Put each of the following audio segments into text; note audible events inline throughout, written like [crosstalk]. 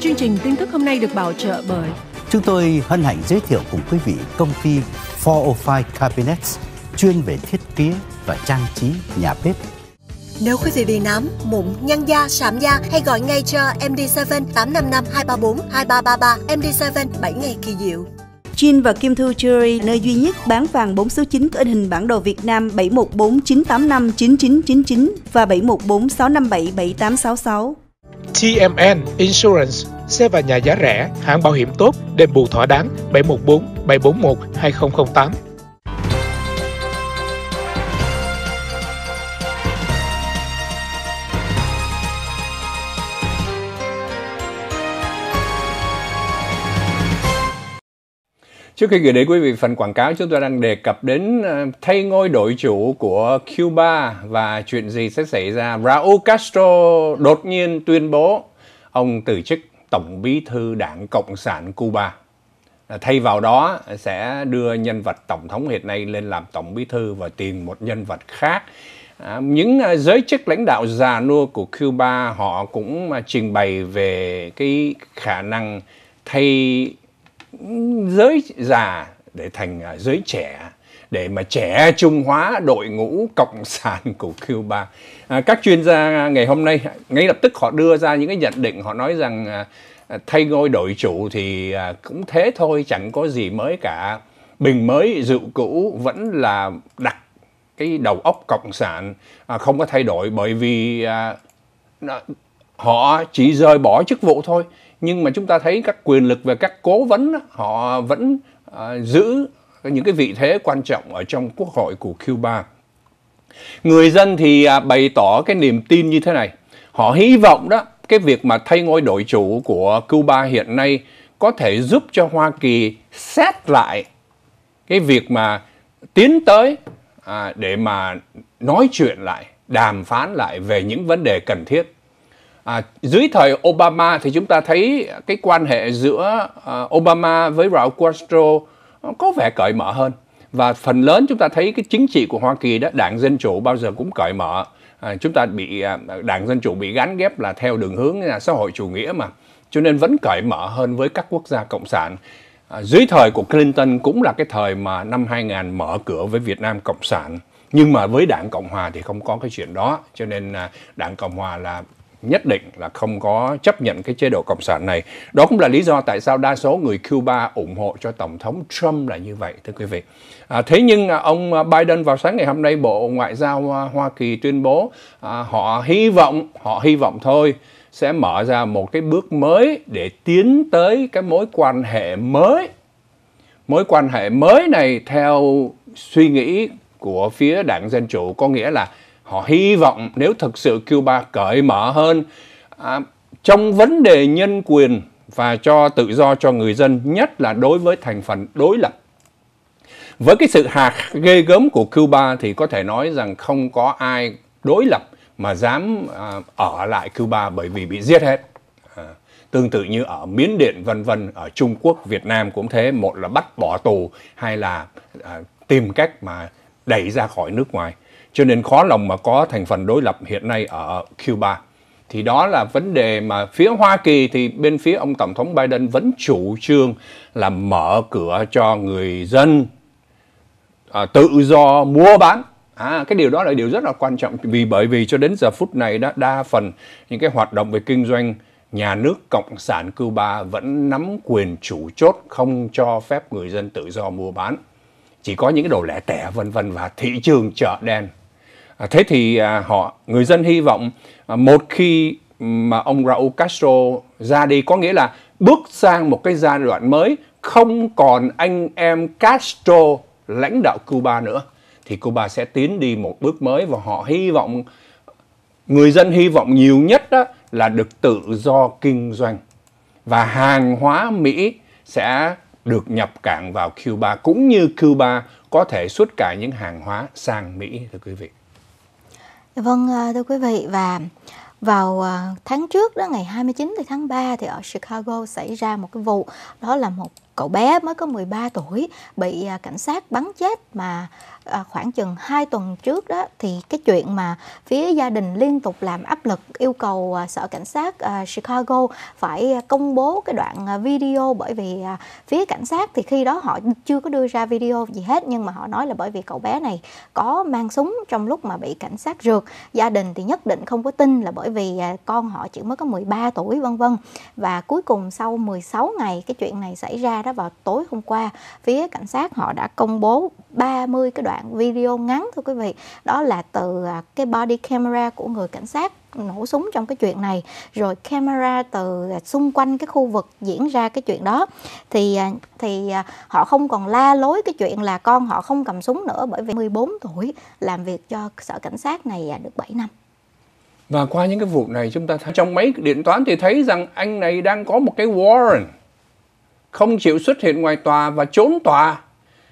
Chương trình tin tức hôm nay được bảo trợ bởi Chúng tôi hân hạnh giới thiệu cùng quý vị công ty 405 Cabinets chuyên về thiết kế và trang trí nhà bếp nếu quý vị bị nám, mụn, nhăn da, sạm da, hãy gọi ngay cho MD7 855 234 2333 MD7 7 ngày kỳ diệu. Jin và Kim Thu Jewelry, nơi duy nhất bán vàng 4 số 9 có in hình bản đồ Việt Nam 7149859999 và 7146577866. TMN Insurance xe và nhà giá rẻ, hãng bảo hiểm tốt, đền bù thỏa đáng 714 741 2008. Trước khi gửi đến quý vị phần quảng cáo, chúng tôi đang đề cập đến ờ, thay ngôi đổi chủ của Cuba và chuyện gì sẽ xảy ra. Raúl Castro đột nhiên tuyên bố ông từ chức Tổng bí thư Đảng Cộng sản Cuba. Ờ, thay vào đó sẽ đưa nhân vật Tổng thống hiện nay lên làm Tổng bí thư và tìm một nhân vật khác À, những à, giới chức lãnh đạo già nua của Cuba họ cũng à, trình bày về cái khả năng thay giới già để thành à, giới trẻ để mà trẻ trung hóa đội ngũ cộng [laughs] sản của Cuba. À, các chuyên gia ngày hôm nay ngay lập tức họ đưa ra những cái nhận định họ nói rằng à, thay ngôi đổi chủ thì à, cũng thế thôi chẳng có gì mới cả bình mới rượu cũ vẫn là đặt cái đầu óc cộng sản à, không có thay đổi bởi vì à, họ chỉ rời bỏ chức vụ thôi nhưng mà chúng ta thấy các quyền lực và các cố vấn họ vẫn uh, giữ những cái vị thế quan trọng ở trong quốc hội của Cuba. Người dân thì uh, bày tỏ cái niềm tin như thế này. Họ hy vọng đó cái việc mà thay ngôi đổi chủ của Cuba hiện nay có thể giúp cho Hoa Kỳ xét lại cái việc mà tiến tới à, để mà nói chuyện lại, đàm phán lại về những vấn đề cần thiết À, dưới thời Obama thì chúng ta thấy cái quan hệ giữa uh, Obama với Raúl Castro ờ, có vẻ cởi mở hơn và phần lớn chúng ta thấy cái chính trị của Hoa Kỳ đó đảng dân chủ bao giờ cũng cởi mở à, chúng ta bị à, đảng dân chủ bị gắn ghép là theo đường hướng là xã hội chủ nghĩa mà cho nên vẫn cởi mở hơn với các quốc gia cộng sản à, dưới thời của Clinton cũng là cái thời mà năm 2000 mở cửa với Việt Nam cộng sản nhưng mà với đảng cộng hòa thì không có cái chuyện đó cho nên à, đảng cộng hòa là nhất định là không có chấp nhận cái chế độ cộng sản này. Đó cũng là lý do tại sao đa số người Cuba ủng hộ cho tổng thống Trump là như vậy thưa quý vị. À, thế nhưng à, ông à, Biden vào sáng ngày hôm nay Bộ Ngoại giao à, Hoa Kỳ tuyên bố à, họ hy vọng, họ hy vọng thôi sẽ mở ra một cái bước mới để tiến tới cái mối quan hệ mới. Mối quan hệ mới này theo suy nghĩ của phía Đảng Dân chủ có nghĩa là họ hy vọng nếu thực sự Cuba cởi mở hơn à, trong vấn đề nhân quyền và cho tự do cho người dân nhất là đối với thành phần đối lập với cái sự hạc ghê gớm của Cuba thì có thể nói rằng không có ai đối lập mà dám à, ở lại Cuba bởi vì bị giết hết à, tương tự như ở Miến Điện vân vân ở Trung Quốc Việt Nam cũng thế một là bắt bỏ tù hay là à, tìm cách mà đẩy ra khỏi nước ngoài cho nên khó lòng mà có thành phần đối lập hiện nay ở Cuba. Thì đó là vấn đề mà phía Hoa Kỳ thì bên phía ông Tổng thống Biden vẫn chủ trương là mở cửa cho người dân à, tự do mua bán À, cái điều đó là điều rất là quan trọng vì bởi vì cho đến giờ phút này đó đa phần những cái hoạt động về kinh doanh nhà nước cộng sản Cuba vẫn nắm quyền chủ chốt không cho phép người dân tự do mua bán. Chỉ có những cái đồ lẻ tẻ vân vân và thị trường chợ đen À, thế thì à, họ người dân hy vọng à, một khi mà ông Raúl Castro ra đi có nghĩa là bước sang một cái giai đoạn mới không còn anh em Castro lãnh đạo Cuba nữa thì Cuba sẽ tiến đi một bước mới và họ hy vọng người dân hy vọng nhiều nhất đó là được tự do kinh doanh và hàng hóa Mỹ sẽ được nhập cảng vào Cuba cũng như Cuba có thể xuất cả những hàng hóa sang Mỹ thưa quý vị. Vâng à, thưa quý vị và vào à, tháng trước đó ngày 29 tháng 3 thì ở Chicago xảy ra một cái vụ đó là một cậu bé mới có 13 tuổi bị à, cảnh sát bắn chết mà à, khoảng chừng 2 tuần trước đó thì cái chuyện mà phía gia đình liên tục làm áp lực yêu cầu à, sở cảnh sát Chicago phải công bố cái đoạn video bởi vì phía cảnh sát thì khi đó họ chưa có đưa ra video gì hết nhưng mà họ nói là bởi vì cậu bé này có mang súng trong lúc mà bị cảnh sát rượt gia đình thì nhất định không có tin là bởi vì con họ chỉ mới có 13 tuổi vân vân và cuối cùng sau 16 ngày cái chuyện này xảy ra đó vào tối hôm qua phía cảnh sát họ đã công bố 30 cái đoạn video ngắn thưa quý vị đó là từ à, cái body camera của người cảnh sát nổ súng trong cái chuyện này rồi camera từ à, xung quanh cái khu vực diễn ra cái chuyện đó thì à, thì họ không còn la lối cái chuyện là con họ không cầm súng nữa bởi vì 14 tuổi làm việc cho sở cảnh sát này được 7 năm và qua những cái vụ này chúng ta thấy trong mấy điện toán thì thấy rằng anh này đang có một cái warrant không chịu xuất hiện ngoài tòa và trốn tòa.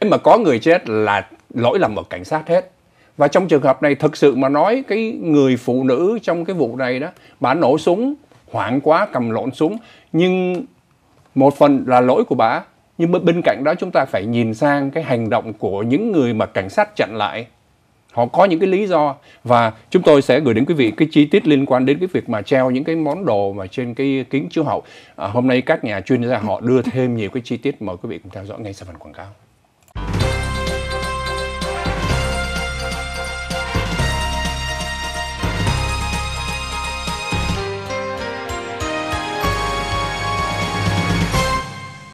Nếu mà có người chết là lỗi lầm ở cảnh sát hết. Và trong trường hợp này thực sự mà nói cái người phụ nữ trong cái vụ này đó, bà nổ súng, hoảng quá cầm lộn súng. Nhưng một phần là lỗi của bà, nhưng bên cạnh đó chúng ta phải nhìn sang cái hành động của những người mà cảnh sát chặn lại họ có những cái lý do và chúng tôi sẽ gửi đến quý vị cái chi tiết liên quan đến cái việc mà treo những cái món đồ mà trên cái kính chiếu hậu à, hôm nay các nhà chuyên gia họ đưa thêm nhiều cái chi tiết mời quý vị cùng theo dõi ngay sau phần quảng cáo